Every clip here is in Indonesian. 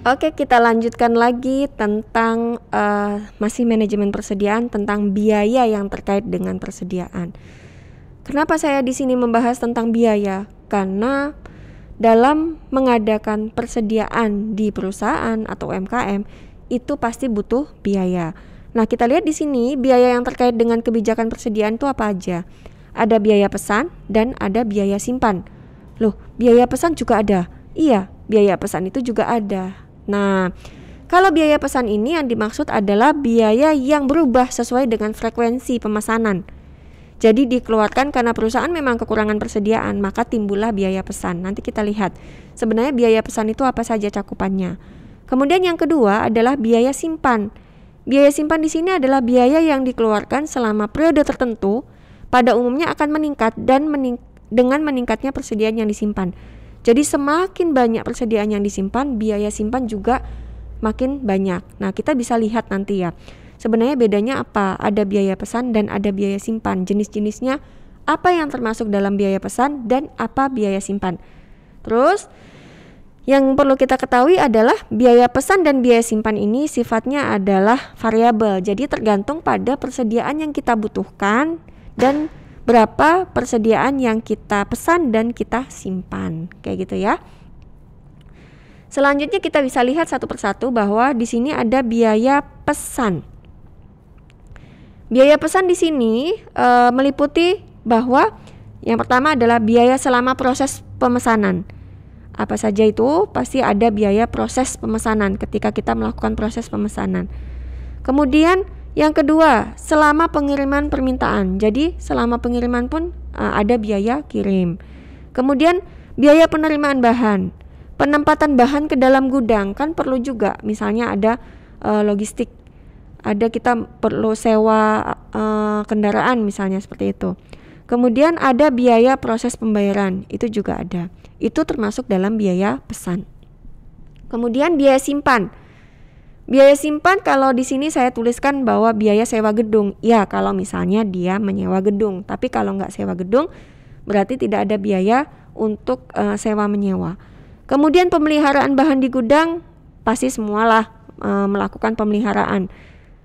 Oke, kita lanjutkan lagi tentang uh, masih manajemen persediaan tentang biaya yang terkait dengan persediaan. Kenapa saya di sini membahas tentang biaya? Karena dalam mengadakan persediaan di perusahaan atau UMKM itu pasti butuh biaya. Nah, kita lihat di sini biaya yang terkait dengan kebijakan persediaan itu apa aja? Ada biaya pesan dan ada biaya simpan. Loh, biaya pesan juga ada. Iya, biaya pesan itu juga ada Nah, kalau biaya pesan ini yang dimaksud adalah biaya yang berubah sesuai dengan frekuensi pemesanan. Jadi dikeluarkan karena perusahaan memang kekurangan persediaan, maka timbullah biaya pesan. Nanti kita lihat sebenarnya biaya pesan itu apa saja cakupannya. Kemudian yang kedua adalah biaya simpan. Biaya simpan di sini adalah biaya yang dikeluarkan selama periode tertentu, pada umumnya akan meningkat dan mening dengan meningkatnya persediaan yang disimpan. Jadi semakin banyak persediaan yang disimpan, biaya simpan juga makin banyak. Nah, kita bisa lihat nanti ya. Sebenarnya bedanya apa? Ada biaya pesan dan ada biaya simpan. Jenis-jenisnya apa yang termasuk dalam biaya pesan dan apa biaya simpan. Terus yang perlu kita ketahui adalah biaya pesan dan biaya simpan ini sifatnya adalah variabel. Jadi tergantung pada persediaan yang kita butuhkan dan berapa persediaan yang kita pesan dan kita simpan kayak gitu ya selanjutnya kita bisa lihat satu persatu bahwa di sini ada biaya pesan biaya pesan di sini e, meliputi bahwa yang pertama adalah biaya selama proses pemesanan apa saja itu pasti ada biaya proses pemesanan ketika kita melakukan proses pemesanan kemudian yang kedua, selama pengiriman permintaan. Jadi, selama pengiriman pun uh, ada biaya kirim. Kemudian, biaya penerimaan bahan. Penempatan bahan ke dalam gudang kan perlu juga. Misalnya ada uh, logistik, ada kita perlu sewa uh, kendaraan misalnya seperti itu. Kemudian ada biaya proses pembayaran, itu juga ada. Itu termasuk dalam biaya pesan. Kemudian biaya simpan. Biaya simpan kalau di sini saya tuliskan bahwa biaya sewa gedung. Ya, kalau misalnya dia menyewa gedung. Tapi kalau nggak sewa gedung, berarti tidak ada biaya untuk uh, sewa menyewa. Kemudian pemeliharaan bahan di gudang pasti semualah uh, melakukan pemeliharaan.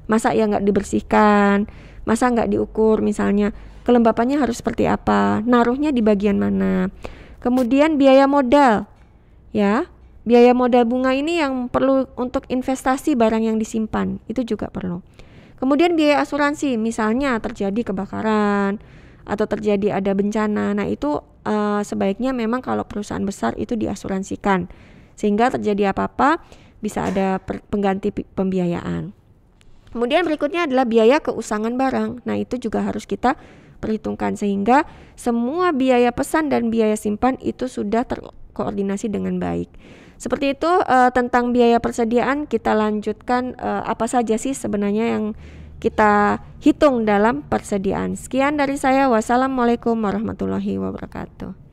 Masa ya nggak dibersihkan, masa nggak diukur misalnya kelembapannya harus seperti apa, naruhnya di bagian mana. Kemudian biaya modal, ya biaya modal bunga ini yang perlu untuk investasi barang yang disimpan itu juga perlu kemudian biaya asuransi misalnya terjadi kebakaran atau terjadi ada bencana nah itu uh, sebaiknya memang kalau perusahaan besar itu diasuransikan sehingga terjadi apa-apa bisa ada pengganti pembiayaan kemudian berikutnya adalah biaya keusangan barang nah itu juga harus kita perhitungkan sehingga semua biaya pesan dan biaya simpan itu sudah terkoordinasi dengan baik. Seperti itu uh, tentang biaya persediaan kita lanjutkan uh, apa saja sih sebenarnya yang kita hitung dalam persediaan. Sekian dari saya. Wassalamualaikum warahmatullahi wabarakatuh.